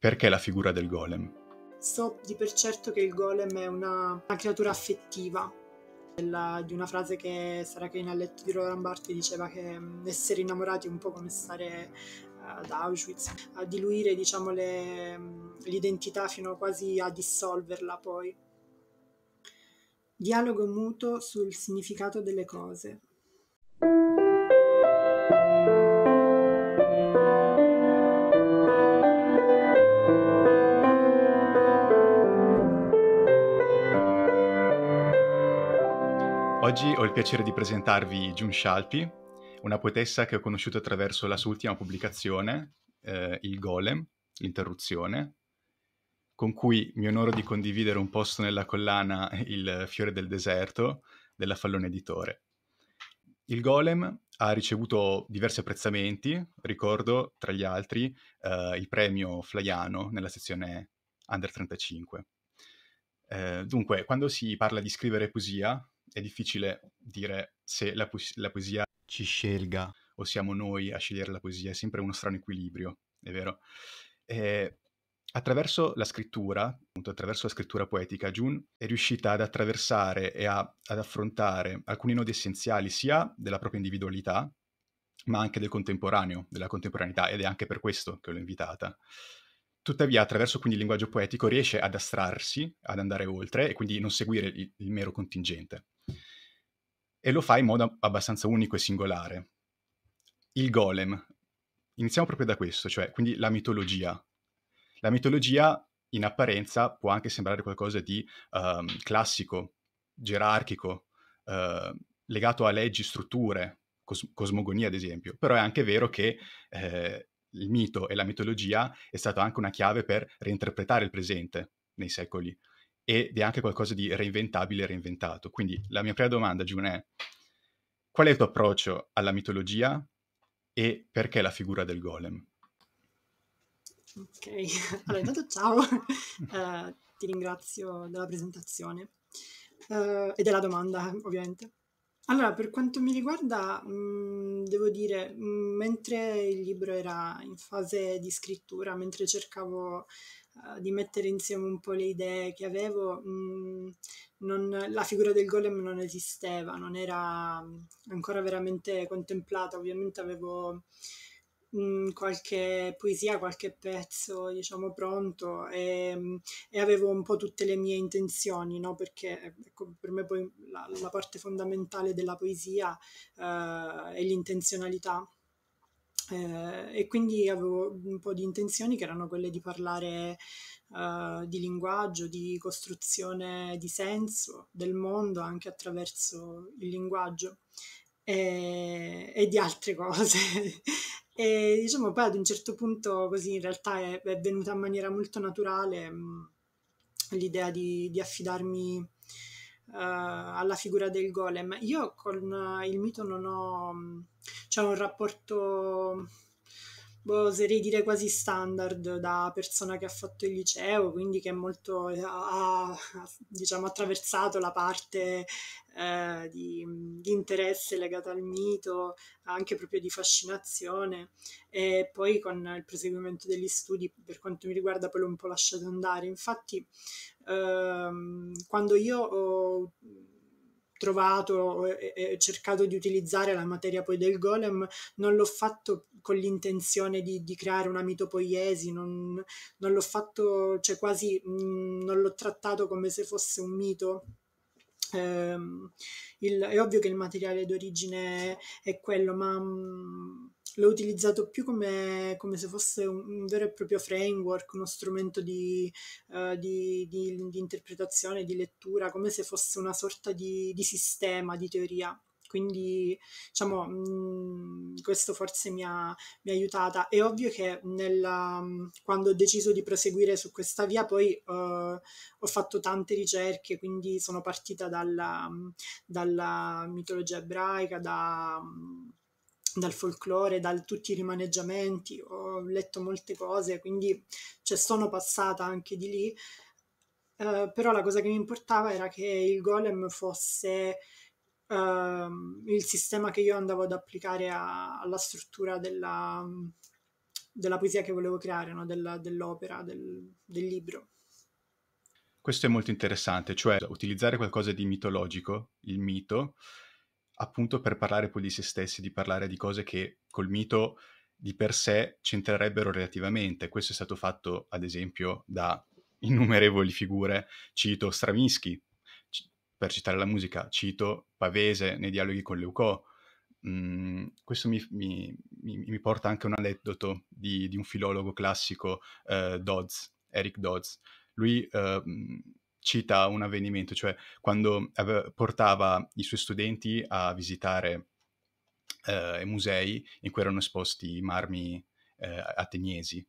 Perché la figura del golem? So di per certo che il golem è una, una creatura affettiva. Della, di una frase che Sarah Kane ha letto di Roland Barthes diceva che mm, essere innamorati è un po' come stare eh, ad Auschwitz, a diluire diciamo, le, mm, l'identità fino quasi a dissolverla poi. Dialogo muto sul significato delle cose. Oggi ho il piacere di presentarvi Jun Shalpi, una poetessa che ho conosciuto attraverso la sua ultima pubblicazione, eh, Il Golem, l'interruzione, con cui mi onoro di condividere un posto nella collana Il fiore del deserto della Fallone Editore. Il Golem ha ricevuto diversi apprezzamenti, ricordo tra gli altri eh, il premio Flaiano nella sezione Under 35. Eh, dunque, quando si parla di scrivere poesia, è difficile dire se la, po- la poesia ci scelga o siamo noi a scegliere la poesia, è sempre uno strano equilibrio, è vero. E attraverso la scrittura, appunto attraverso la scrittura poetica, June è riuscita ad attraversare e a, ad affrontare alcuni nodi essenziali sia della propria individualità, ma anche del contemporaneo, della contemporaneità, ed è anche per questo che l'ho invitata. Tuttavia, attraverso quindi il linguaggio poetico riesce ad astrarsi, ad andare oltre e quindi non seguire il, il mero contingente e lo fa in modo abbastanza unico e singolare. Il golem. Iniziamo proprio da questo, cioè quindi la mitologia. La mitologia in apparenza può anche sembrare qualcosa di um, classico, gerarchico, uh, legato a leggi, strutture, cos- cosmogonia ad esempio, però è anche vero che eh, il mito e la mitologia è stata anche una chiave per reinterpretare il presente nei secoli ed è anche qualcosa di reinventabile e reinventato. Quindi la mia prima domanda, Giune, è qual è il tuo approccio alla mitologia e perché la figura del golem? Ok, allora intanto ciao, uh, ti ringrazio della presentazione uh, e della domanda ovviamente. Allora, per quanto mi riguarda, mh, mm, devo dire, mh, mm, mentre il libro era in fase di scrittura, mentre cercavo eh, di mettere insieme un po' le idee che avevo, mh, mm, non, la figura del golem non esisteva, non era mm, ancora veramente contemplata, ovviamente avevo mh, mm, qualche poesia, qualche pezzo diciamo pronto e, e, avevo un po' tutte le mie intenzioni, no? perché ecco, per me poi la, la, parte fondamentale della poesia eh, è l'intenzionalità eh, e quindi avevo un po' di intenzioni che erano quelle di parlare eh, di linguaggio, di costruzione di senso del mondo anche attraverso il linguaggio e, e di altre cose. e diciamo poi ad un certo punto così in realtà è, è venuta in maniera molto naturale mh, mm, l'idea di, di affidarmi uh, alla figura del golem. Io con uh, il mito non ho... Mm, c'è cioè un rapporto boh, oserei dire quasi standard da persona che ha fatto il liceo, quindi che è molto, eh, ha, ha diciamo, attraversato la parte eh, di, di, interesse legata al mito, anche proprio di fascinazione e poi con il proseguimento degli studi per quanto mi riguarda poi l'ho un po' lasciato andare. Infatti ehm, quando io ho trovato e, cercato di utilizzare la materia poi del golem, non l'ho fatto con l'intenzione di, di creare una mitopoiesi, non, non l'ho fatto, cioè quasi mh, mm, non l'ho trattato come se fosse un mito ehm, il, è ovvio che il materiale d'origine è quello, ma mh, mm, l'ho utilizzato più come, come se fosse un, un, vero e proprio framework, uno strumento di, uh, di, di, di, interpretazione, di lettura, come se fosse una sorta di, sistema, di teoria. Quindi, diciamo, mh, mm, questo forse mi ha, mi ha, aiutata. È ovvio che nella, mm, quando ho deciso di proseguire su questa via, poi uh, ho fatto tante ricerche, quindi sono partita dalla, mm, dalla mitologia ebraica, da dal folklore, da tutti i rimaneggiamenti, ho letto molte cose, quindi cioè, sono passata anche di lì. Eh, però la cosa che mi importava era che il golem fosse Ehm, il sistema che io andavo ad applicare a, alla struttura della, della, poesia che volevo creare, no? della, dell'opera, del, del libro. Questo è molto interessante, cioè utilizzare qualcosa di mitologico, il mito, appunto per parlare poi di se stessi, di parlare di cose che col mito di per sé c'entrerebbero relativamente. Questo è stato fatto, ad esempio, da innumerevoli figure. Cito Stravinsky, per citare la musica, cito Pavese nei dialoghi con Leucò. Mm, questo mi, mi, mi, porta anche a un aneddoto di, di un filologo classico, eh, Dodds, Eric Dodds. Lui eh, cita un avvenimento, cioè quando ave- portava i suoi studenti a visitare eh, musei in cui erano esposti i marmi eh, ateniesi.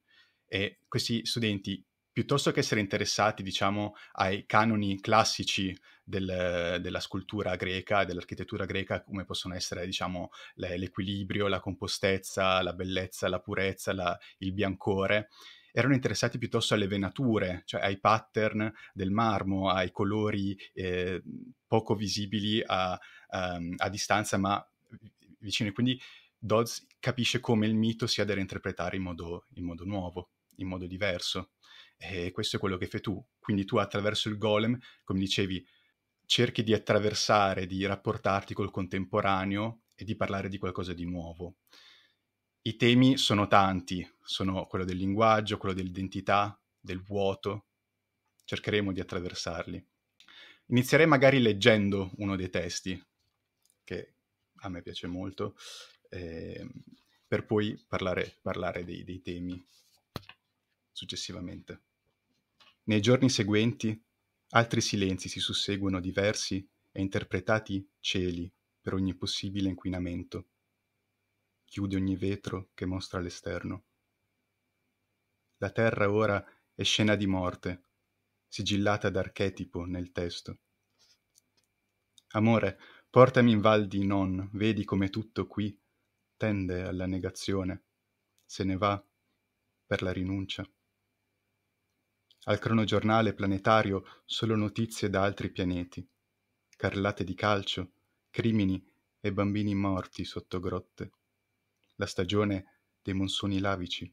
E questi studenti piuttosto che essere interessati, diciamo, ai canoni classici del, della scultura greca e dell'architettura greca, come possono essere, diciamo, l'equilibrio, la compostezza, la bellezza, la purezza, la, il biancore, erano interessati piuttosto alle venature, cioè ai pattern del marmo, ai colori eh, poco visibili a, a, ehm, a distanza ma vicini. Quindi Dodds capisce come il mito sia da reinterpretare in modo, in modo nuovo, in modo diverso. E questo è quello che fai tu. Quindi tu attraverso il golem, come dicevi, cerchi di attraversare, di rapportarti col contemporaneo e di parlare di qualcosa di nuovo. I temi sono tanti, sono quello del linguaggio, quello dell'identità, del vuoto. Cercheremo di attraversarli. Inizierei magari leggendo uno dei testi, che a me piace molto, eh, per poi parlare, parlare dei, dei temi successivamente. Nei giorni seguenti altri silenzi si susseguono diversi e interpretati cieli per ogni possibile inquinamento. Chiude ogni vetro che mostra l'esterno. La terra ora è scena di morte, sigillata d'archetipo nel testo. Amore, portami in val di non, vedi come tutto qui tende alla negazione, se ne va per la rinuncia al cronogiornale planetario solo notizie da altri pianeti, carrellate di calcio, crimini e bambini morti sotto grotte, la stagione dei monsoni lavici.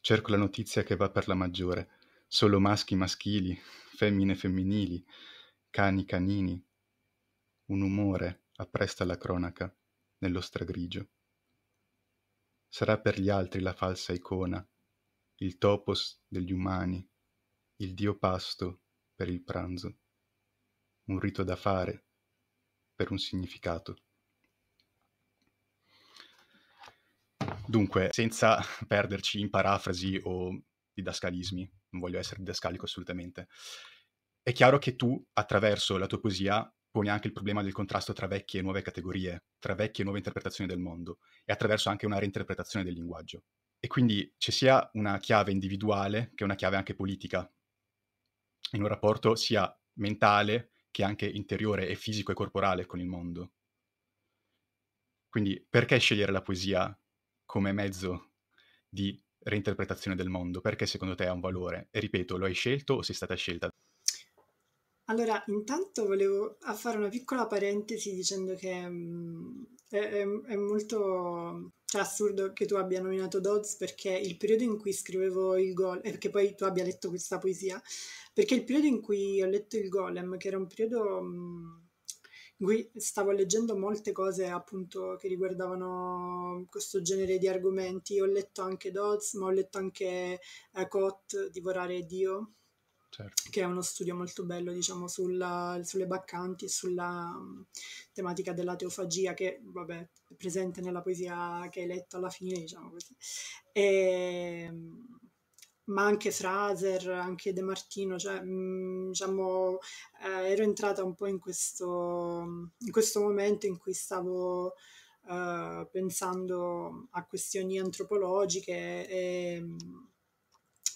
Cerco la notizia che va per la maggiore, solo maschi maschili, femmine femminili, cani canini. Un umore appresta la cronaca nello stragrigio. Sarà per gli altri la falsa icona, il topos degli umani, il dio pasto per il pranzo, un rito da fare per un significato. Dunque, senza perderci in parafrasi o didascalismi, non voglio essere didascalico assolutamente, è chiaro che tu, attraverso la tua poesia, poni anche il problema del contrasto tra vecchie e nuove categorie, tra vecchie e nuove interpretazioni del mondo, e attraverso anche una reinterpretazione del linguaggio e quindi c'è sia una chiave individuale che una chiave anche politica, in un rapporto sia mentale che anche interiore e fisico e corporale con il mondo. Quindi perché scegliere la poesia come mezzo di reinterpretazione del mondo? Perché secondo te ha un valore? E ripeto, lo hai scelto o sei stata scelta? Allora, intanto volevo fare una piccola parentesi dicendo che mh, mm, è, è, è molto cioè, è assurdo che tu abbia nominato Dodds perché il periodo in cui scrivevo il Golem, e eh, che poi tu abbia letto questa poesia, perché il periodo in cui ho letto il Golem, che era un periodo mm, in cui stavo leggendo molte cose appunto che riguardavano questo genere di argomenti, ho letto anche Dodds, ma ho letto anche eh, Cott, Divorare Dio, Certo. che è uno studio molto bello diciamo, sulla, sulle baccanti e sulla um, tematica della teofagia che vabbè, è presente nella poesia che hai letto alla fine, diciamo così. E, ehm, ma anche Fraser, anche De Martino, cioè, mh, mm, diciamo, eh, ero entrata un po' in questo, mm, in questo momento in cui stavo... Uh, pensando a questioni antropologiche e,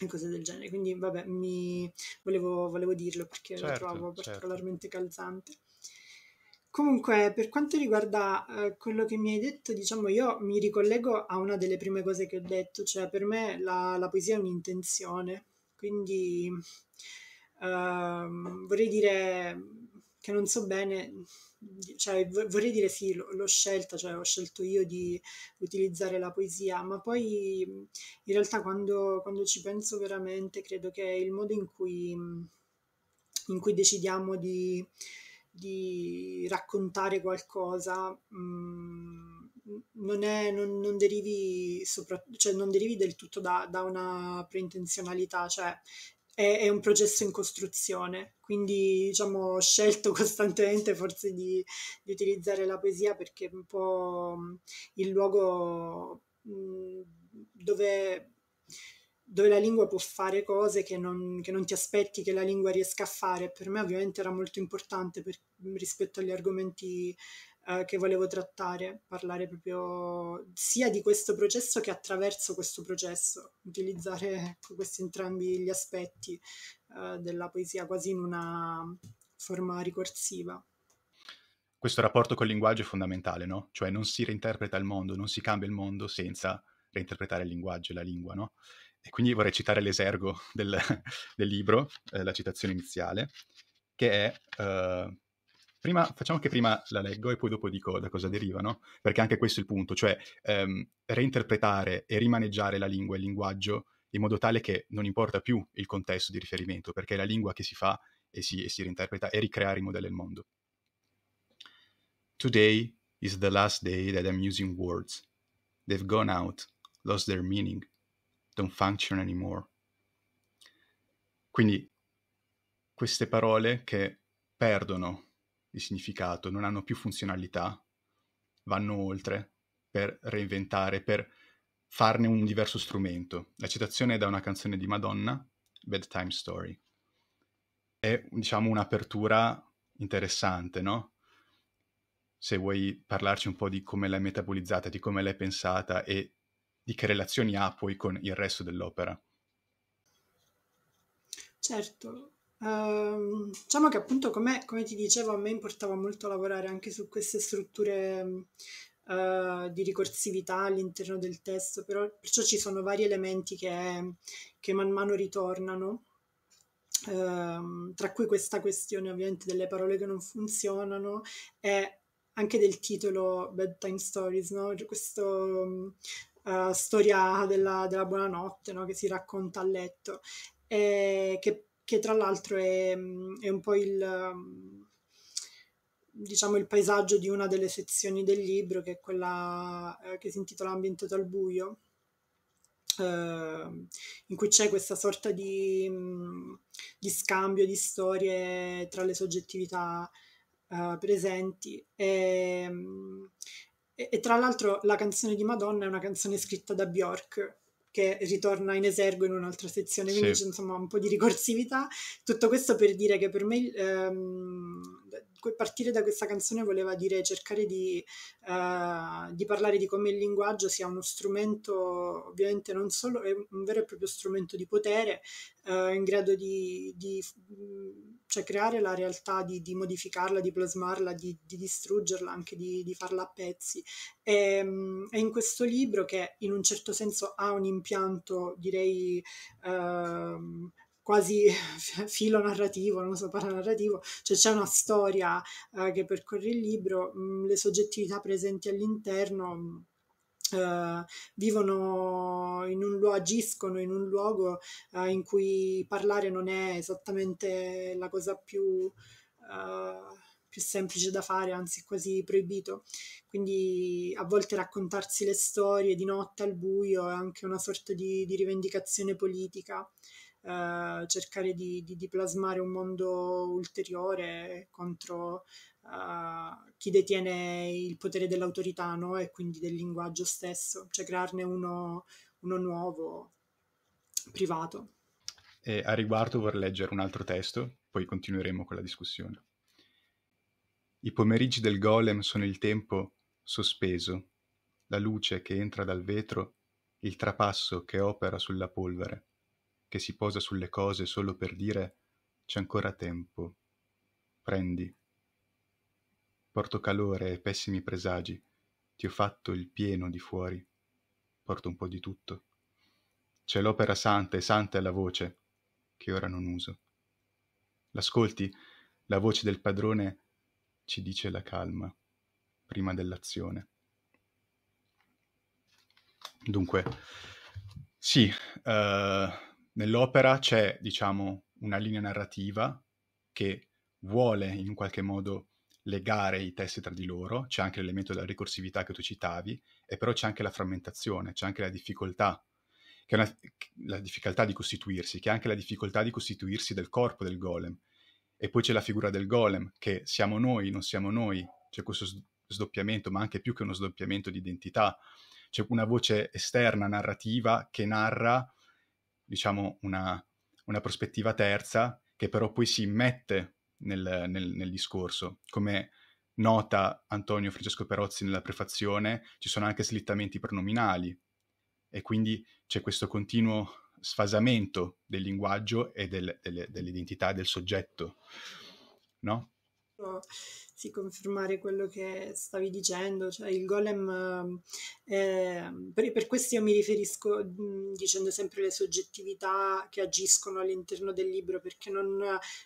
e cose del genere. Quindi, vabbè, mi... volevo, volevo dirlo perché certo, lo trovo certo. particolarmente certo. calzante. Comunque, per quanto riguarda eh, quello che mi hai detto, diciamo, io mi ricollego a una delle prime cose che ho detto, cioè per me la, la poesia è un'intenzione, quindi ehm, vorrei dire che non so bene, cioè, vorrei dire sì, l'ho scelta, cioè ho scelto io di utilizzare la poesia, ma poi in realtà quando, quando ci penso veramente credo che il modo in cui, in cui decidiamo di, di, raccontare qualcosa mh, mm, non, è, non, non, derivi sopra, cioè non, derivi del tutto da, da una preintenzionalità, cioè è, è un processo in costruzione, quindi diciamo, ho scelto costantemente forse di, di utilizzare la poesia perché è un po' mm, il luogo mh, mm, dove dove la lingua può fare cose che non, che non, ti aspetti che la lingua riesca a fare. Per me ovviamente era molto importante per, mm, rispetto agli argomenti eh, che volevo trattare, parlare proprio sia di questo processo che attraverso questo processo, utilizzare ecco, questi entrambi gli aspetti eh, della poesia quasi in una forma ricorsiva questo rapporto col linguaggio è fondamentale, no? Cioè non si reinterpreta il mondo, non si cambia il mondo senza reinterpretare il linguaggio e la lingua, no? E quindi vorrei citare l'esergo del, del libro, eh, la citazione iniziale, che è eh, Prima, facciamo che prima la leggo e poi dopo dico da cosa deriva, no? Perché anche questo è il punto, cioè ehm, reinterpretare e rimaneggiare la lingua e il linguaggio in modo tale che non importa più il contesto di riferimento, perché è la lingua che si fa e si, e si reinterpreta e ricreare i modelli del mondo. Today is the last day that I'm using words. They've gone out, lost their meaning, don't function anymore. Quindi queste parole che perdono di significato, non hanno più funzionalità, vanno oltre per reinventare, per farne un diverso strumento. La citazione è da una canzone di Madonna, Bedtime Story. È, diciamo, un'apertura interessante, no? Se vuoi parlarci un po' di come l'hai metabolizzata, di come l'hai pensata e di che relazioni ha poi con il resto dell'opera. Certo, Ehm, diciamo che appunto come, come, ti dicevo a me importava molto lavorare anche su queste strutture eh, di ricorsività all'interno del testo, però, perciò ci sono vari elementi che, che man mano ritornano. Ehm, tra cui questa questione ovviamente delle parole che non funzionano e anche del titolo Bedtime Stories, no? Cioè questo Uh, storia della, della buonanotte no? che si racconta a letto, che che tra l'altro è, mm, è un po' il mm, diciamo il paesaggio di una delle sezioni del libro che è quella eh, che si intitola Ambiente dal buio eh, in cui c'è questa sorta di, mm, di, scambio di storie tra le soggettività eh, presenti e, e, e tra l'altro la canzone di Madonna è una canzone scritta da Björk che ritorna in esergo in un'altra sezione, quindi sì. c'è insomma un po' di ricorsività. Tutto questo per dire che per me ehm, partire da questa canzone voleva dire cercare di, uh, di, parlare di come il linguaggio sia uno strumento, ovviamente non solo, è un vero e proprio strumento di potere, uh, in grado di, di mm, cioè creare la realtà, di, di modificarla, di plasmarla, di, distruggerla, anche di, farla a pezzi. E, um, è in questo libro che in un certo senso ha un impianto, direi... Uh, quasi filo narrativo, non so, paranarrativo, cioè c'è una storia eh, che percorre il libro, mh, mm, le soggettività presenti all'interno mh, mm, eh, vivono in un luogo, agiscono in un luogo eh, in cui parlare non è esattamente la cosa più eh, più semplice da fare, anzi quasi proibito. Quindi a volte raccontarsi le storie di notte al buio è anche una sorta di, di rivendicazione politica. Eh, cercare di, di, di, plasmare un mondo ulteriore contro eh, chi detiene il potere dell'autorità no? e quindi del linguaggio stesso, cioè crearne uno, uno nuovo, privato. E a riguardo vorrei leggere un altro testo, poi continueremo con la discussione. I pomeriggi del golem sono il tempo sospeso, la luce che entra dal vetro, il trapasso che opera sulla polvere che si posa sulle cose solo per dire c'è ancora tempo, prendi. Porto calore e pessimi presagi, ti ho fatto il pieno di fuori, porto un po' di tutto. C'è l'opera santa e santa è la voce, che ora non uso. L'ascolti, la voce del padrone ci dice la calma, prima dell'azione. Dunque, sì, uh, Nell'opera c'è, diciamo, una linea narrativa che vuole in un qualche modo legare i testi tra di loro, c'è anche l'elemento della ricorsività che tu citavi, e però c'è anche la frammentazione, c'è anche la difficoltà, che è una, la difficoltà di costituirsi, che è anche la difficoltà di costituirsi del corpo del golem. E poi c'è la figura del golem, che siamo noi, non siamo noi, c'è questo sdoppiamento, ma anche più che uno sdoppiamento di identità, c'è una voce esterna narrativa che narra diciamo, una, una prospettiva terza che però poi si immette nel, nel, nel, discorso. Come nota Antonio Francesco Perozzi nella prefazione, ci sono anche slittamenti pronominali e quindi c'è questo continuo sfasamento del linguaggio e del, delle, dell'identità del soggetto, no? Sì, confermare quello che stavi dicendo, cioè il golem, eh, per, per, questo io mi riferisco mh, mm, dicendo sempre le soggettività che agiscono all'interno del libro, perché non,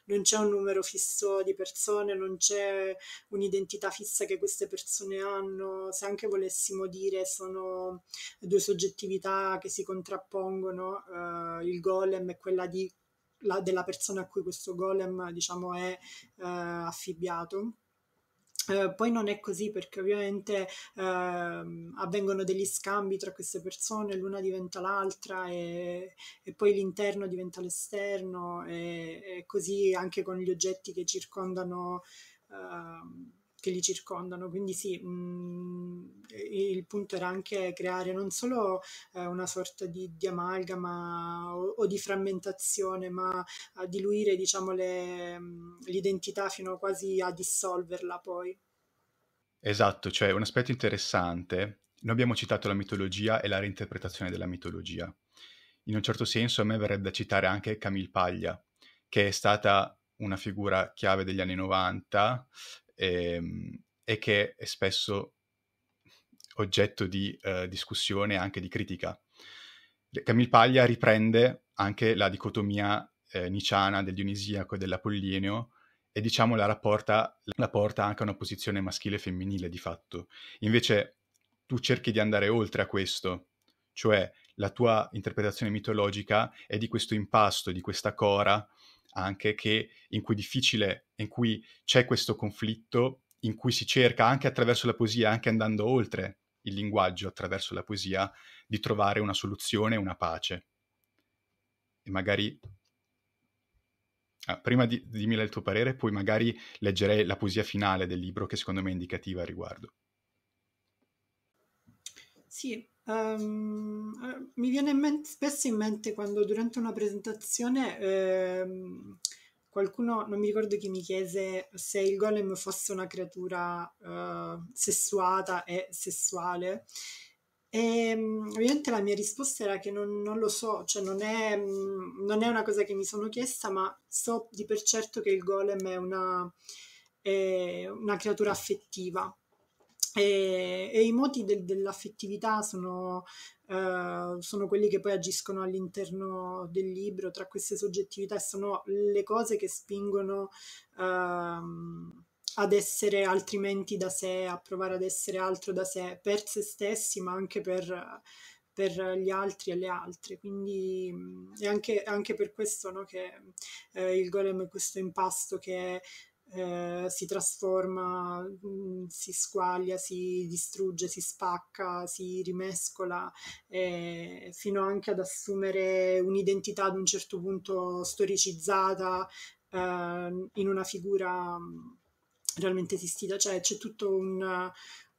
non, c'è un numero fisso di persone, non c'è un'identità fissa che queste persone hanno, se anche volessimo dire sono due soggettività che si contrappongono, eh, il golem è quella di la, della persona a cui questo golem diciamo, è eh, affibbiato. Eh, poi non è così perché ovviamente ehm, avvengono degli scambi tra queste persone, l'una diventa l'altra e, e poi l'interno diventa l'esterno e, e, così anche con gli oggetti che circondano ehm, che li circondano. Quindi sì, mh, mm, il punto era anche creare non solo eh, una sorta di, di amalgama o, o, di frammentazione, ma a eh, diluire diciamo, le, mm, l'identità fino quasi a dissolverla poi. Esatto, cioè un aspetto interessante, noi abbiamo citato la mitologia e la reinterpretazione della mitologia. In un certo senso a me verrebbe da citare anche Camille Paglia, che è stata una figura chiave degli anni 90 e, ehm, e che è spesso oggetto di eh, discussione e anche di critica. Camille Paglia riprende anche la dicotomia eh, niciana del Dionisiaco e dell'Apollineo e diciamo la, rapporta, la porta anche a una posizione maschile e femminile di fatto. Invece tu cerchi di andare oltre a questo, cioè la tua interpretazione mitologica è di questo impasto, di questa cora anche che, in cui è difficile, in cui c'è questo conflitto, in cui si cerca anche attraverso la poesia, anche andando oltre il linguaggio, attraverso la poesia, di trovare una soluzione, una pace. E magari... Ah, prima di, dimmi il tuo parere, poi magari leggerei la poesia finale del libro che secondo me è indicativa al riguardo. Sì, Um, mi viene in mente, spesso in mente quando durante una presentazione ehm, qualcuno, non mi ricordo chi mi chiese se il golem fosse una creatura eh, sessuata e sessuale. E ehm, ovviamente la mia risposta era che non, non lo so, cioè non è, mm, non è, una cosa che mi sono chiesta, ma so di per certo che il golem è una, è una creatura affettiva e, e, i moti del, dell'affettività sono, uh, sono, quelli che poi agiscono all'interno del libro tra queste soggettività e sono le cose che spingono uh, ad essere altrimenti da sé, a provare ad essere altro da sé, per se stessi ma anche per, per gli altri e le altre. Quindi mm, è anche, anche per questo no, che eh, il golem è questo impasto che eh, si trasforma, mh, mm, si squaglia, si distrugge, si spacca, si rimescola, eh, fino anche ad assumere un'identità ad un certo punto storicizzata eh, in una figura mm, realmente esistita. Cioè c'è tutto un,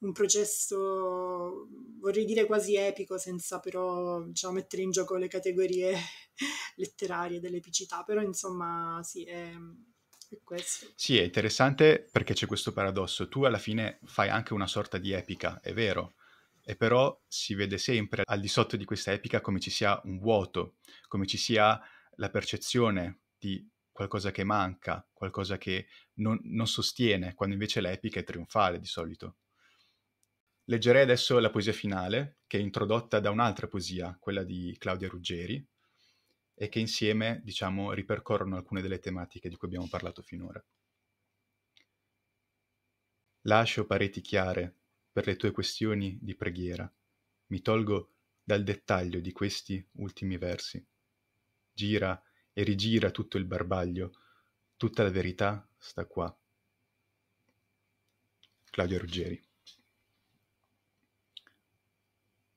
un processo, vorrei dire quasi epico, senza però diciamo, mettere in gioco le categorie letterarie dell'epicità, però insomma sì, è, questo. Sì, è interessante perché c'è questo paradosso. Tu alla fine fai anche una sorta di epica, è vero, e però si vede sempre al di sotto di questa epica come ci sia un vuoto, come ci sia la percezione di qualcosa che manca, qualcosa che non, non sostiene, quando invece l'epica è trionfale di solito. Leggerei adesso la poesia finale, che è introdotta da un'altra poesia, quella di Claudia Ruggeri, e che insieme, diciamo, ripercorrono alcune delle tematiche di cui abbiamo parlato finora. Lascio pareti chiare per le tue questioni di preghiera. Mi tolgo dal dettaglio di questi ultimi versi. Gira e rigira tutto il barbaglio, tutta la verità sta qua. Claudio Ruggeri.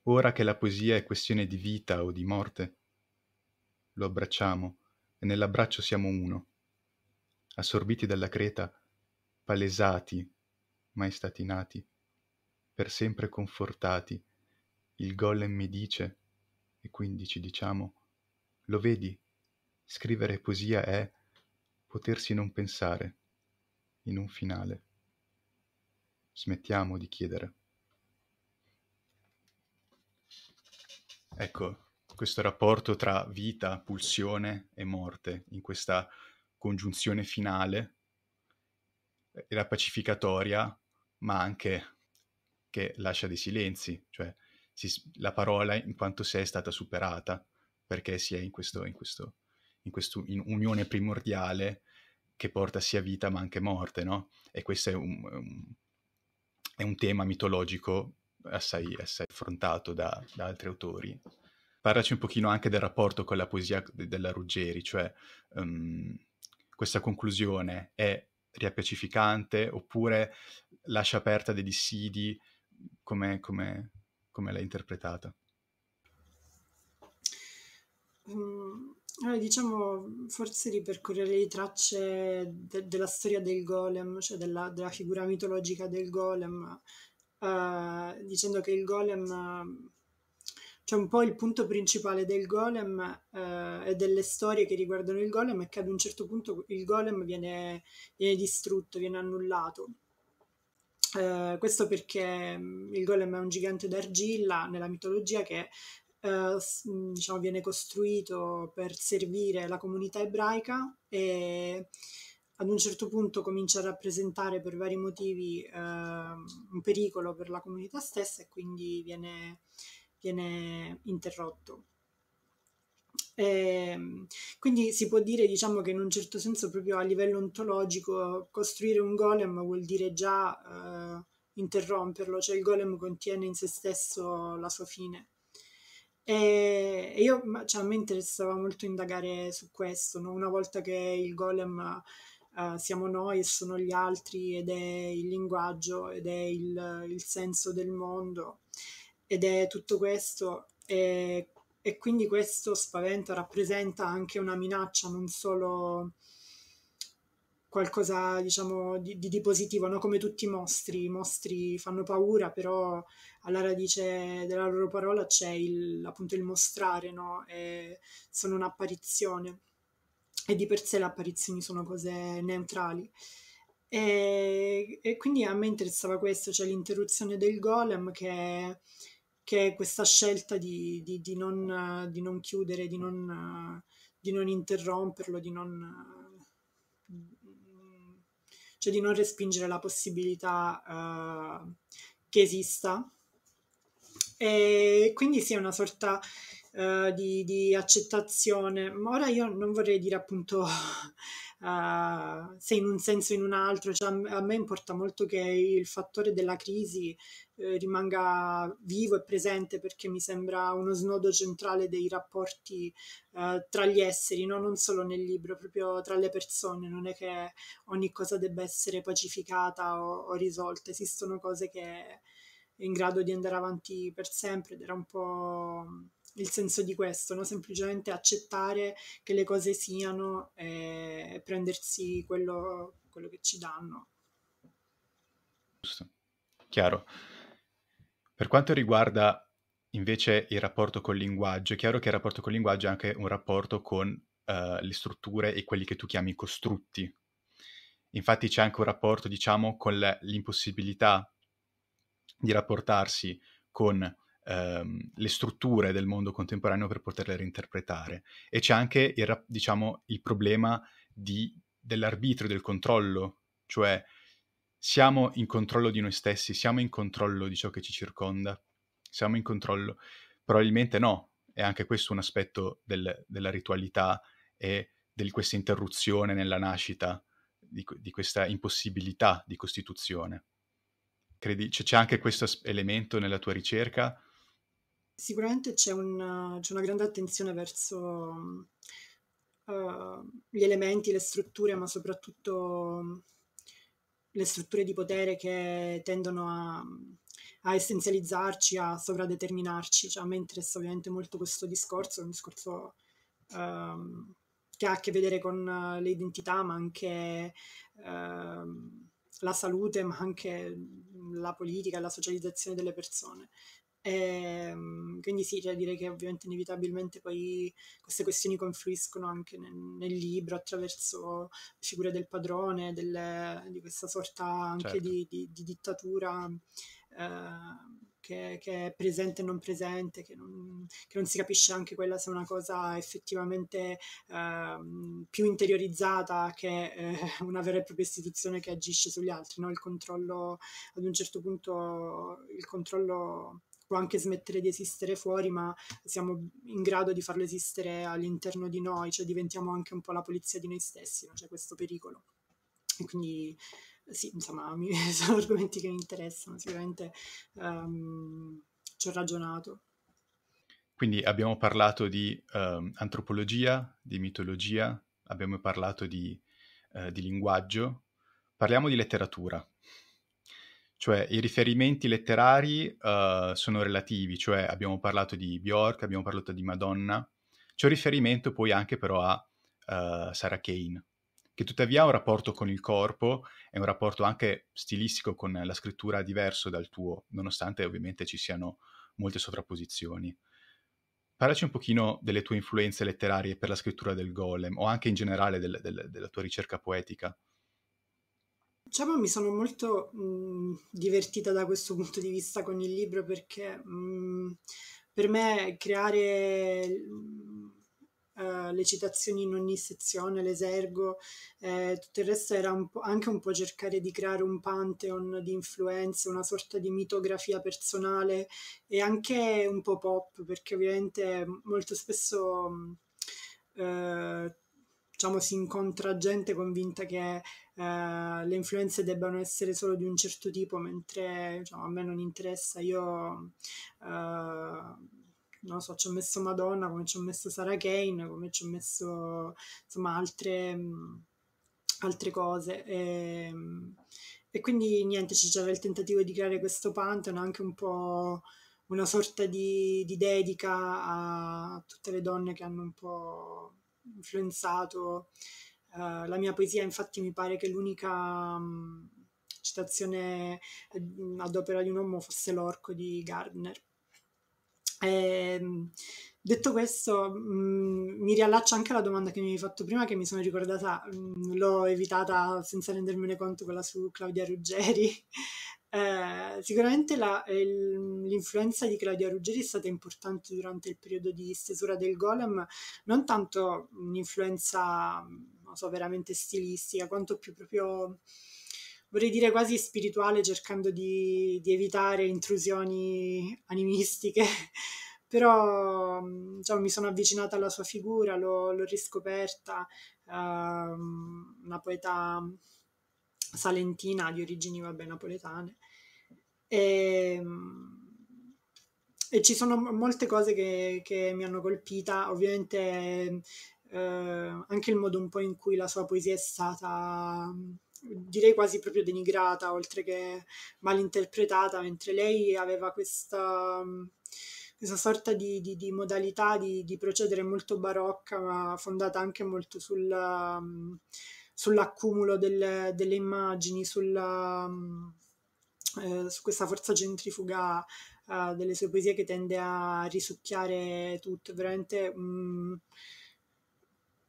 Ora che la poesia è questione di vita o di morte, lo abbracciamo e nell'abbraccio siamo uno. Assorbiti dalla creta, palesati, mai stati nati, per sempre confortati, il golem mi dice, e quindi ci diciamo, lo vedi, scrivere poesia è potersi non pensare in un finale. Smettiamo di chiedere. Ecco, questo rapporto tra vita, pulsione e morte, in questa congiunzione finale, era eh, pacificatoria, ma anche che lascia dei silenzi, cioè si, la parola in quanto sé è stata superata, perché si è in questa unione primordiale che porta sia vita ma anche morte, no? E questo è un, un, è un tema mitologico assai, assai affrontato da, da altri autori parlaci un pochino anche del rapporto con la poesia della Ruggeri, cioè um, questa conclusione è riappacificante oppure lascia aperta dei dissidi, come, come, come l'hai interpretata? Mm, allora, diciamo, forse ripercorrere le tracce de- della storia del golem, cioè della, della figura mitologica del golem, uh, dicendo che il golem... Uh, cioè un po' il punto principale del golem eh, e delle storie che riguardano il golem è che ad un certo punto il golem viene, viene distrutto, viene annullato. Eh, questo perché mm, il golem è un gigante d'argilla nella mitologia che eh, mm, diciamo, viene costruito per servire la comunità ebraica e ad un certo punto comincia a rappresentare per vari motivi eh, un pericolo per la comunità stessa e quindi viene viene interrotto. E ehm, quindi si può dire, diciamo che in un certo senso, proprio a livello ontologico, costruire un golem vuol dire già eh, interromperlo, cioè il golem contiene in se stesso la sua fine. E io, cioè, a me interessava molto indagare su questo, no? una volta che il golem uh, siamo noi e sono gli altri ed è il linguaggio ed è il, il senso del mondo ed è tutto questo e, e quindi questo spaventa, rappresenta anche una minaccia, non solo qualcosa diciamo di, di, di positivo, no? come tutti i mostri, i mostri fanno paura, però alla radice della loro parola c'è il, appunto il mostrare, no? E sono un'apparizione e di per sé le apparizioni sono cose neutrali. E, e quindi a me interessava questo, cioè l'interruzione del golem che che è questa scelta di, di, di, non, eh, di non, chiudere, di non, eh, non interromperlo, non, eh, cioè di non, respingere la possibilità uh, che esista. E quindi sì, è una sorta uh, di, accettazione. Ma ora io non vorrei dire appunto uh, se in un senso o in un altro. Cioè, a me importa molto che il fattore della crisi eh, rimanga vivo e presente perché mi sembra uno snodo centrale dei rapporti uh, tra gli esseri, no? non solo nel libro, proprio tra le persone. Non è che ogni cosa debba essere pacificata o, o risolta, esistono cose che è in grado di andare avanti per sempre ed era un po' il senso di questo, no? semplicemente accettare che le cose siano e prendersi quello, quello che ci danno. Giusto, chiaro. Per quanto riguarda invece il rapporto col linguaggio, è chiaro che il rapporto col linguaggio è anche un rapporto con uh, le strutture e quelli che tu chiami costrutti. Infatti c'è anche un rapporto, diciamo, con l'impossibilità di rapportarsi con ehm, le strutture del mondo contemporaneo per poterle reinterpretare. E c'è anche il, diciamo, il problema di, dell'arbitrio, del controllo, cioè siamo in controllo di noi stessi, siamo in controllo di ciò che ci circonda, siamo in controllo. Probabilmente no, è anche questo un aspetto del, della ritualità e di questa interruzione nella nascita, di, di questa impossibilità di costituzione. Credi, cioè, c'è anche questo elemento nella tua ricerca Sicuramente c'è, un, eh, c'è una grande attenzione verso uh, gli elementi, le strutture, ma soprattutto le strutture di potere che tendono a, a essenzializzarci, a sovradeterminarci, cioè, a me interessa ovviamente molto questo discorso, un discorso um, che ha a che vedere con eh, le identità, ma anche uh, la salute, ma anche la politica e la socializzazione delle persone. E, ehm, quindi sì, cioè direi che ovviamente inevitabilmente poi queste questioni confluiscono anche nel, nel libro attraverso figure del padrone, del, di questa sorta anche certo. di, di, di, dittatura eh, che, che, è presente e non presente, che non, che non, si capisce anche quella se è una cosa effettivamente eh, più interiorizzata che eh, una vera e propria istituzione che agisce sugli altri, no? il controllo ad un certo punto, il controllo può anche smettere di esistere fuori, ma siamo in grado di farlo esistere all'interno di noi, cioè diventiamo anche un po' la polizia di noi stessi, non c'è questo pericolo. E quindi sì, insomma, mi, sono argomenti che mi interessano, sicuramente um, ci ho ragionato. Quindi abbiamo parlato di um, antropologia, di mitologia, abbiamo parlato di, uh, di linguaggio, parliamo di letteratura cioè i riferimenti letterari uh, sono relativi, cioè abbiamo parlato di Bjork, abbiamo parlato di Madonna, c'è un riferimento poi anche però a uh, Sarah Kane, che tuttavia ha un rapporto con il corpo, e un rapporto anche stilistico con la scrittura diverso dal tuo, nonostante ovviamente ci siano molte sovrapposizioni. Parlaci un pochino delle tue influenze letterarie per la scrittura del golem o anche in generale del, del, della tua ricerca poetica diciamo mi sono molto mh, mm, divertita da questo punto di vista con il libro perché mh, mm, per me creare uh, le citazioni in ogni sezione, l'esergo, eh, tutto il resto era un anche un po' cercare di creare un pantheon di influenze, una sorta di mitografia personale e anche un po' pop perché ovviamente molto spesso... Mh, eh, Uh, diciamo, si incontra gente convinta che eh, le influenze debbano essere solo di un certo tipo, mentre diciamo, a me non interessa, io eh, non so, ci ho messo Madonna, come ci ho messo Sarah Kane, come ci ho messo insomma altre, mm, altre cose. E, ehm, e quindi niente, c'era il tentativo di creare questo pantheon, anche un po' una sorta di, di dedica a tutte le donne che hanno un po' influenzato uh, la mia poesia, infatti mi pare che l'unica um, citazione eh, ad opera di un uomo fosse l'orco di Gardner. E, ehm, detto questo, mh, mm, mi riallaccio anche alla domanda che mi hai fatto prima, che mi sono ricordata, mh, mm, l'ho evitata senza rendermene conto, quella su Claudia Ruggeri, eh, sicuramente la, il, l'influenza di Claudia Ruggeri è stata importante durante il periodo di stesura del Golem, non tanto un'influenza so, veramente stilistica, quanto più proprio vorrei dire quasi spirituale, cercando di, di evitare intrusioni animistiche. Però diciamo, mi sono avvicinata alla sua figura, l'ho, l'ho riscoperta, ehm, una poeta salentina di origini vabbè napoletane. E, ehm, e ci sono molte cose che, che mi hanno colpita, ovviamente eh, anche il modo un po' in cui la sua poesia è stata direi quasi proprio denigrata, oltre che malinterpretata, mentre lei aveva questa, questa sorta di, di, di modalità di, di, procedere molto barocca, ma fondata anche molto sul, sull'accumulo del, delle immagini, sulla, mm, eh, su questa forza centrifuga eh, delle sue poesie che tende a risucchiare tutto. Veramente mh, mm,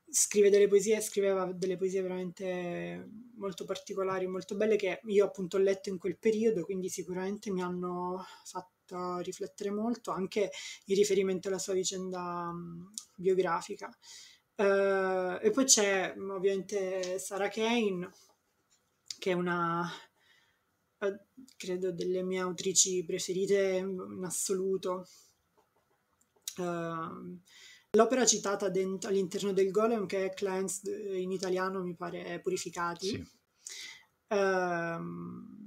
scrive delle poesie, scriveva delle poesie veramente molto particolari, molto belle che io appunto ho letto in quel periodo, quindi sicuramente mi hanno fatto riflettere molto anche in riferimento alla sua vicenda mm, biografica. Uh, e poi c'è ovviamente Sarah Kane, che è una uh, credo delle mie autrici preferite in assoluto. Uh, l'opera citata dent- all'interno del Golem, che è Cleansed in italiano mi pare Purificati. Sì. Ehm,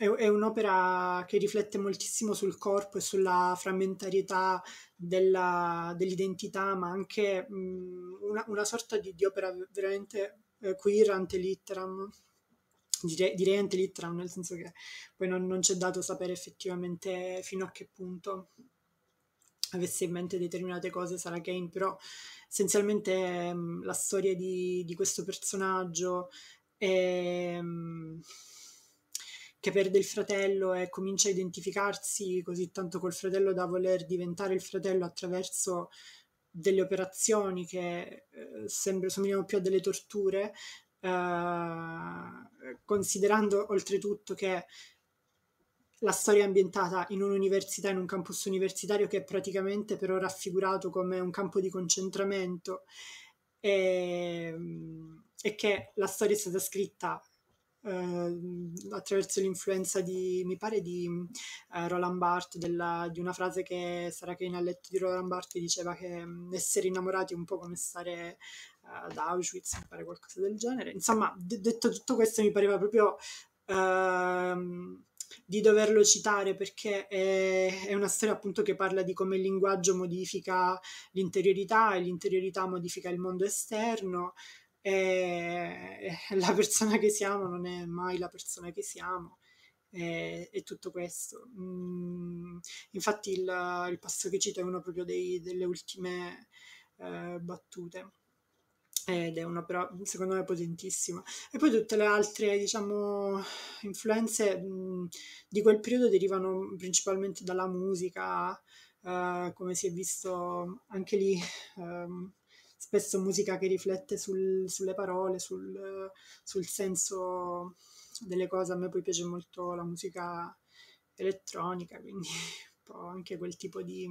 è, è un'opera che riflette moltissimo sul corpo e sulla frammentarietà della, dell'identità, ma anche mh, mm, una, una, sorta di, di opera veramente eh, queer ante litteram. Direi, direi ante litteram, nel senso che poi non, non c'è dato sapere effettivamente fino a che punto avesse in mente determinate cose Sarah Kane, però essenzialmente mm, la storia di, di questo personaggio è, mm, che perde il fratello e comincia a identificarsi così tanto col fratello da voler diventare il fratello attraverso delle operazioni che eh, somigliano più a delle torture, eh, considerando oltretutto che la storia è ambientata in un'università, in un campus universitario che è praticamente però raffigurato come un campo di concentramento e, ehm, e che la storia è stata scritta Ehm, attraverso l'influenza di, mi pare di eh, Roland Barthes, della, di una frase che Sarah Kane ha letto di Roland Barthes, diceva che mm, essere innamorati è un po' come stare eh, ad Auschwitz, mi pare qualcosa del genere. Insomma, d- detto tutto questo mi pareva proprio... Uh, di doverlo citare perché è, è, una storia appunto che parla di come il linguaggio modifica l'interiorità e l'interiorità modifica il mondo esterno, e eh, la persona che siamo non è mai la persona che siamo e, e tutto questo. Mm, infatti il, il, passo che cito è uno proprio dei, delle ultime eh, battute ed è un'opera secondo me potentissima. E poi tutte le altre, diciamo, influenze mh, mm, di quel periodo derivano principalmente dalla musica, eh, come si è visto anche lì. Ehm, spesso musica che riflette sul, sulle parole, sul, sul, senso delle cose. A me poi piace molto la musica elettronica, quindi un po' anche quel tipo di,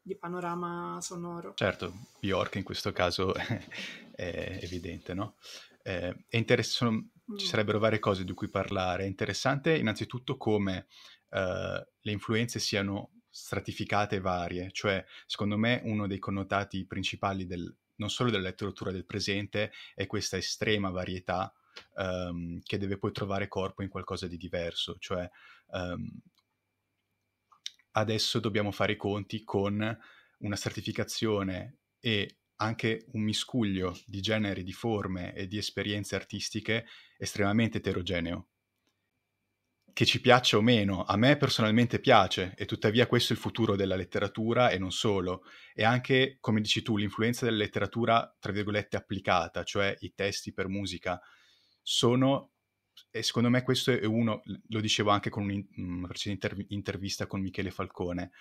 di panorama sonoro. Certo, Bjork in questo caso è evidente, no? Eh, interess- mm. ci sarebbero varie cose di cui parlare. È interessante innanzitutto come eh, le influenze siano stratificate e varie, cioè secondo me uno dei connotati principali del, non solo della letteratura del presente è questa estrema varietà um, che deve poi trovare corpo in qualcosa di diverso, cioè um, adesso dobbiamo fare i conti con una stratificazione e anche un miscuglio di generi, di forme e di esperienze artistiche estremamente eterogeneo che ci piaccia o meno, a me personalmente piace e tuttavia questo è il futuro della letteratura e non solo, e anche, come dici tu, l'influenza della letteratura, tra virgolette, applicata, cioè i testi per musica, sono, e secondo me questo è uno, lo dicevo anche con mm, una precedente interv- intervista con Michele Falcone,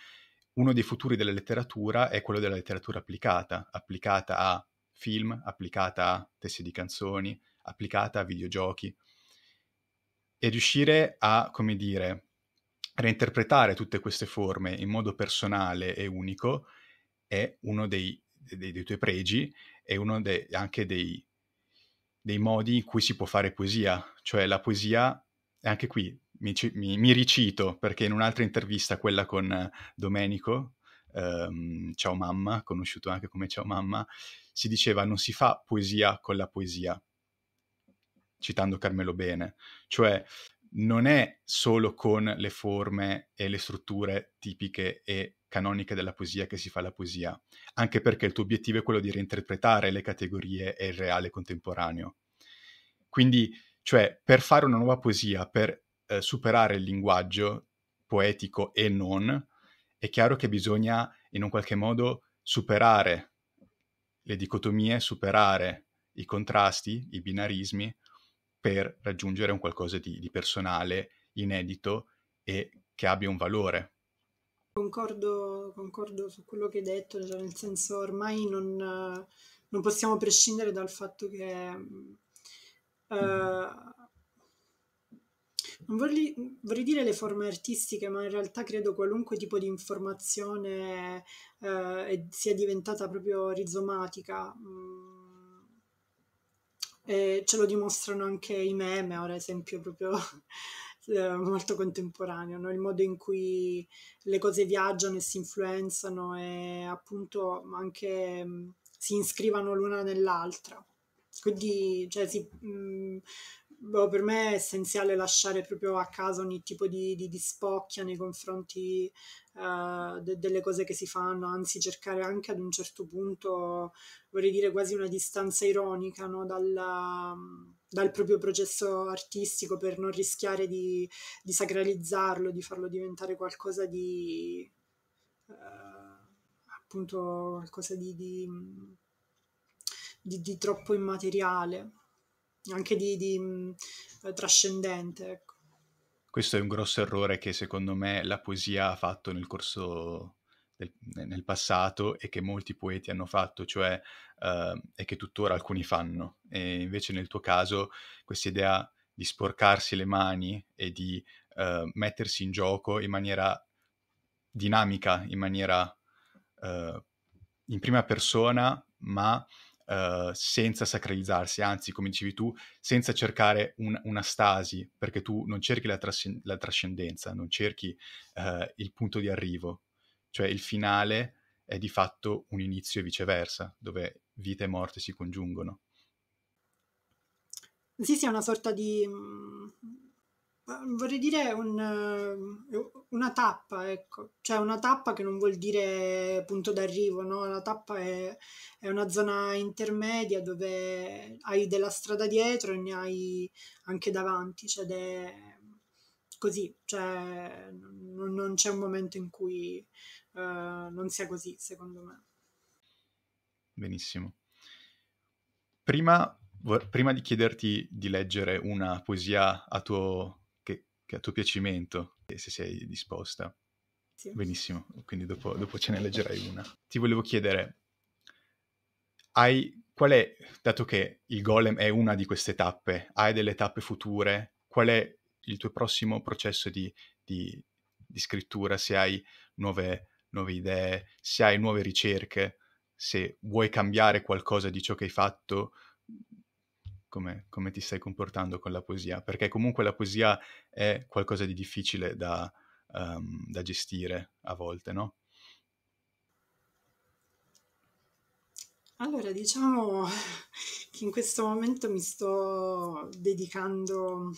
uno dei futuri della letteratura è quello della letteratura applicata, applicata a film, applicata a testi di canzoni, applicata a videogiochi e riuscire a, come dire, reinterpretare tutte queste forme in modo personale e unico è uno dei, dei, dei tuoi pregi, e uno de, anche dei, dei, modi in cui si può fare poesia, cioè la poesia, anche qui mi, mi, mi ricito perché in un'altra intervista, quella con eh, Domenico, ehm, Ciao Mamma, conosciuto anche come Ciao Mamma, si diceva non si fa poesia con la poesia, citando Carmelo Bene, cioè non è solo con le forme e le strutture tipiche e canoniche della poesia che si fa la poesia, anche perché il tuo obiettivo è quello di reinterpretare le categorie e il reale contemporaneo. Quindi, cioè, per fare una nuova poesia, per eh, superare il linguaggio poetico e non, è chiaro che bisogna in un qualche modo superare le dicotomie, superare i contrasti, i binarismi per raggiungere un qualcosa di, di personale, inedito e che abbia un valore. Concordo, concordo, su quello che hai detto, cioè nel senso ormai non, non, possiamo prescindere dal fatto che... Uh, non vorrei, vorrei, dire le forme artistiche, ma in realtà credo qualunque tipo di informazione uh, sia diventata proprio rizomatica. Um, e ce lo dimostrano anche i meme, ora esempio proprio eh, molto contemporaneo, no? il modo in cui le cose viaggiano e si influenzano e appunto anche mh, mm, si iscrivano l'una nell'altra. Quindi cioè, si, mh, mm, boh, per me è essenziale lasciare proprio a casa ogni tipo di, di, di spocchia nei confronti uh, de, delle cose che si fanno, anzi cercare anche ad un certo punto, vorrei dire quasi una distanza ironica no? Dalla, dal proprio processo artistico per non rischiare di, di sacralizzarlo, di farlo diventare qualcosa di... Uh, appunto qualcosa di, di troppo immateriale anche di, di mh, mm, eh, trascendente. Ecco. Questo è un grosso errore che secondo me la poesia ha fatto nel corso del, nel passato e che molti poeti hanno fatto, cioè uh, e che tuttora alcuni fanno. E invece nel tuo caso questa idea di sporcarsi le mani e di uh, mettersi in gioco in maniera dinamica, in maniera uh, in prima persona, ma Uhm, senza sacralizzarsi, anzi, come dicevi tu, senza cercare un, una stasi, perché tu non cerchi la, tras- la trascendenza, non cerchi uh, il punto di arrivo, cioè il finale è di fatto un inizio e viceversa, dove vita e morte si congiungono. Sì, sì, è una sorta di mhmm, vorrei dire un, eh, una tappa, ecco, cioè una tappa che non vuol dire punto d'arrivo, no? La tappa è, è, una zona intermedia dove hai della strada dietro e ne hai anche davanti, cioè è così, cioè non, non, c'è un momento in cui uh, non sia così, secondo me. Benissimo. Prima, prima di chiederti di leggere una poesia a tuo che a tuo piacimento, se sei disposta. Sì. Benissimo, quindi dopo, dopo ce ne leggerai una. Ti volevo chiedere, hai qual è, dato che il golem è una di queste tappe, hai delle tappe future, qual è il tuo prossimo processo di, di, di scrittura, se hai nuove, nuove, idee, se hai nuove ricerche, se vuoi cambiare qualcosa di ciò che hai fatto come, come, ti stai comportando con la poesia, perché comunque la poesia è qualcosa di difficile da, um, da gestire a volte, no? Allora, diciamo che in questo momento mi sto dedicando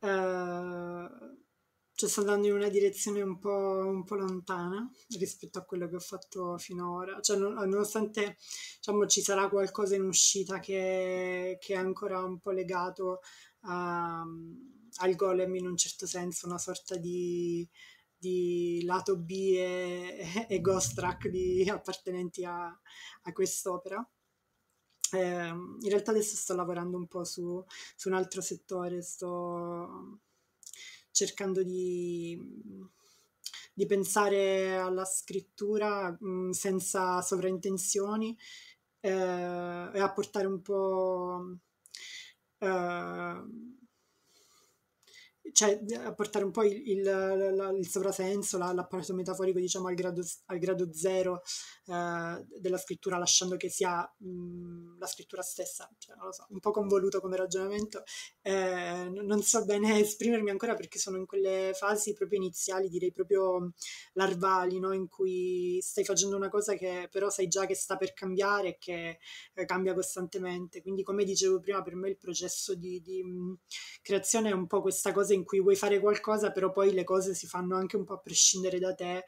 uh, cioè sto andando in una direzione un po', un po', lontana rispetto a quello che ho fatto finora, cioè non, nonostante diciamo, ci sarà qualcosa in uscita che, che è ancora un po' legato a, al golem in un certo senso, una sorta di, di lato B e, e, ghost track di appartenenti a, a quest'opera. Eh, in realtà adesso sto lavorando un po' su, su un altro settore, sto cercando di, di pensare alla scrittura mh, mm, senza sovraintenzioni eh, e portare un po' eh, cioè, a portare un po' il, il, la, il sovrasenso, la, l'apparato metaforico diciamo al grado, al grado zero eh, della scrittura, lasciando che sia mh, la scrittura stessa, cioè, non lo so, un po' convoluto come ragionamento, eh, non so bene esprimermi ancora perché sono in quelle fasi proprio iniziali, direi proprio larvali, no? in cui stai facendo una cosa che però sai già che sta per cambiare e che eh, cambia costantemente, quindi come dicevo prima per me il processo di, di mh, creazione è un po' questa cosa in in cui vuoi fare qualcosa, però poi le cose si fanno anche un po' a prescindere da te.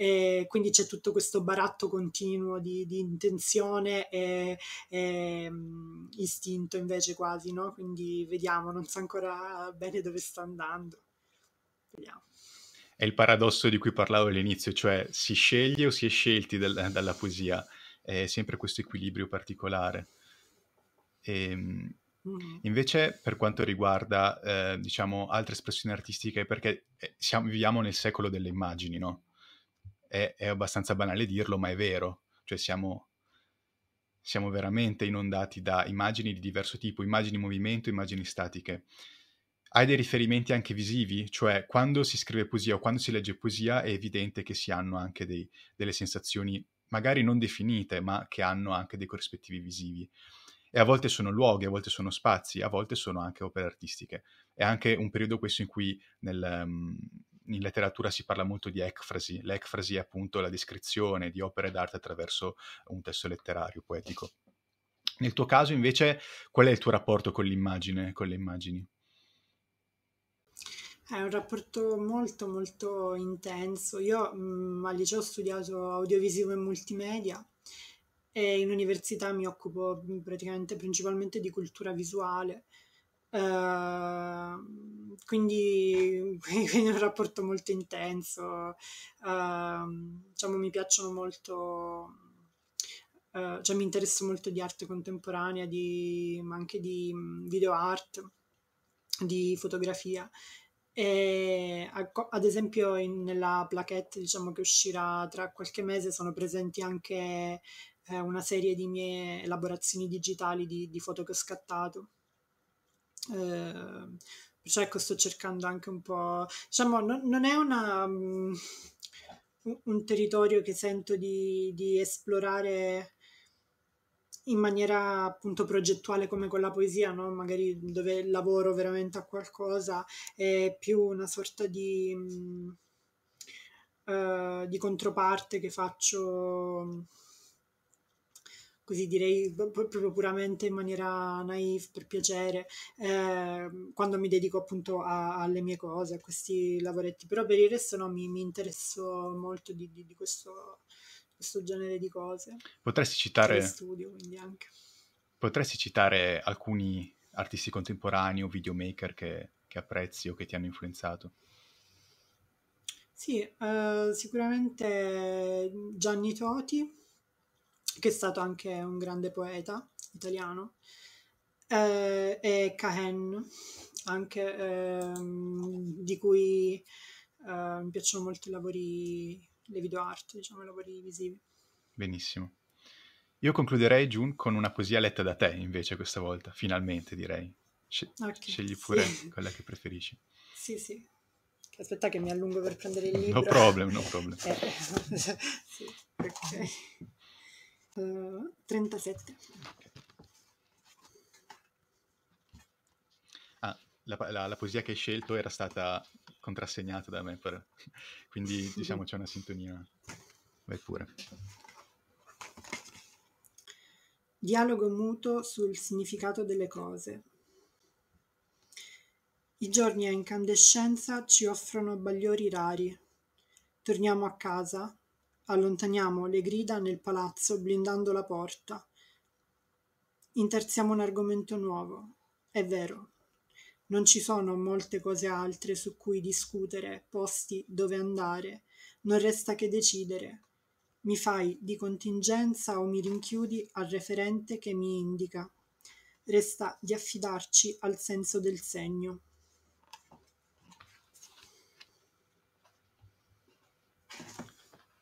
E quindi c'è tutto questo baratto continuo di, di intenzione e, e, mm, istinto invece quasi, no? Quindi vediamo, non so ancora bene dove sta andando. Vediamo è il paradosso di cui parlavo all'inizio, cioè si sceglie o si è scelti del, dalla poesia, è sempre questo equilibrio particolare. E, ehm, Invece, per quanto riguarda, eh, diciamo, altre espressioni artistiche, perché eh, siamo, viviamo nel secolo delle immagini, no? È, è, abbastanza banale dirlo, ma è vero. Cioè, siamo, siamo veramente inondati da immagini di diverso tipo, immagini in movimento, immagini statiche. Hai dei riferimenti anche visivi? Cioè, quando si scrive poesia o quando si legge poesia è evidente che si hanno anche dei, delle sensazioni magari non definite, ma che hanno anche dei corrispettivi visivi e a volte sono luoghi, a volte sono spazi, a volte sono anche opere artistiche. È anche un periodo questo in cui nel, um, in letteratura si parla molto di ecfrasi, l'ecfrasi è appunto la descrizione di opere d'arte attraverso un testo letterario, poetico. Nel tuo caso invece qual è il tuo rapporto con l'immagine, con le immagini? È un rapporto molto molto intenso. Io mh, mhmm, al liceo ho studiato audiovisivo e multimedia e in università mi occupo mm, praticamente principalmente di cultura visuale. Uh, quindi, quindi un rapporto molto intenso. Uh, diciamo, mi piacciono molto, uh, cioè mi interesso molto di arte contemporanea, di, ma anche di mm, video art, di fotografia. E ad esempio in, nella plaquette diciamo, che uscirà tra qualche mese sono presenti anche eh, una serie di mie elaborazioni digitali di, di foto che ho scattato. Eh, ecco, sto cercando anche un po'... Diciamo, non, non è una, um, un territorio che sento di, di esplorare in maniera appunto progettuale come con la poesia, no? magari dove lavoro veramente a qualcosa, è più una sorta di, mh, mm, eh, uh, di controparte che faccio così direi proprio puramente in maniera naif per piacere, eh, quando mi dedico appunto a, alle mie cose, a questi lavoretti, però per il resto no, mi, mi interesso molto di, di, di questo, questo, genere di cose. Potresti citare... Studio, potresti citare alcuni artisti contemporanei o videomaker che, che apprezzi o che ti hanno influenzato? Sì, eh, sicuramente Gianni Toti, che è stato anche un grande poeta italiano, eh, e Cahen, anche eh, di cui eh, mi piacciono molto i lavori, le video art, diciamo, i lavori visivi. Benissimo. Io concluderei, Jun, con una poesia letta da te, invece, questa volta, finalmente direi. Sce- okay, scegli pure sì. quella che preferisci. Sì, sì. Aspetta che mi allungo per prendere il libro. No problem, no problem. Eh, sì, ok. 37. Ah, la, la, la, poesia che hai scelto era stata contrassegnata da me, per... quindi diciamo c'è una sintonia. Vai pure. Dialogo muto sul significato delle cose. I giorni a incandescenza ci offrono bagliori rari. Torniamo a casa, Allontaniamo le grida nel palazzo blindando la porta. Interziamo un argomento nuovo. È vero, non ci sono molte cose altre su cui discutere, posti dove andare, non resta che decidere. Mi fai di contingenza o mi rinchiudi al referente che mi indica. Resta di affidarci al senso del segno.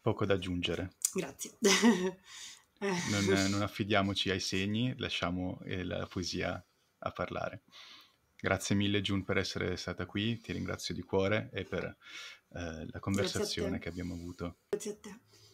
Poco da aggiungere. Grazie. non, non, affidiamoci ai segni, lasciamo eh, la poesia a parlare. Grazie mille Jun per essere stata qui, ti ringrazio di cuore e per eh, la conversazione che abbiamo avuto. Grazie a te.